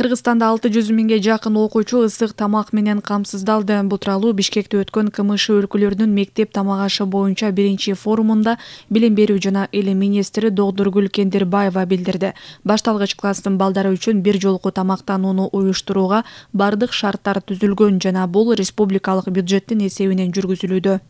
кыргызстанда алты жүз миңге жакын окуучу ысык тамак менен камсыздалды бул тууралуу бишкекте өткөн кмш өлкөлөрүнүн мектеп тамак ашы боюнча биринчи форумунда билим берүү жана илим министри догдургүл кендербаева билдирди башталгыч класстын балдары үчүн бир жолку тамактанууну уюштурууга бардык шарттар түзүлгөн жана бул республикалык бюджеттин эсебинен жүргүзүлүүдө